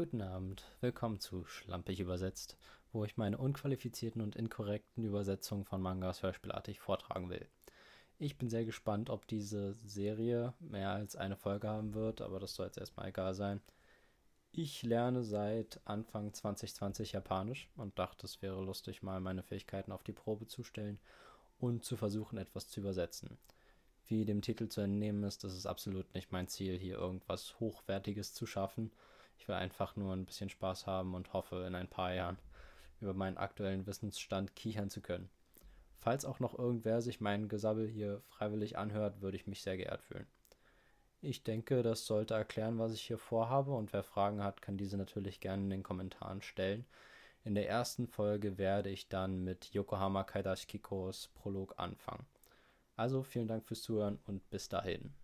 Guten Abend, willkommen zu Schlampig übersetzt, wo ich meine unqualifizierten und inkorrekten Übersetzungen von Mangas hörspielartig vortragen will. Ich bin sehr gespannt, ob diese Serie mehr als eine Folge haben wird, aber das soll jetzt erstmal egal sein. Ich lerne seit Anfang 2020 Japanisch und dachte, es wäre lustig, mal meine Fähigkeiten auf die Probe zu stellen und zu versuchen, etwas zu übersetzen. Wie dem Titel zu entnehmen ist, ist es absolut nicht mein Ziel, hier irgendwas Hochwertiges zu schaffen, ich will einfach nur ein bisschen Spaß haben und hoffe, in ein paar Jahren über meinen aktuellen Wissensstand kichern zu können. Falls auch noch irgendwer sich mein Gesabbel hier freiwillig anhört, würde ich mich sehr geehrt fühlen. Ich denke, das sollte erklären, was ich hier vorhabe und wer Fragen hat, kann diese natürlich gerne in den Kommentaren stellen. In der ersten Folge werde ich dann mit Yokohama Kaidashikikos Prolog anfangen. Also vielen Dank fürs Zuhören und bis dahin.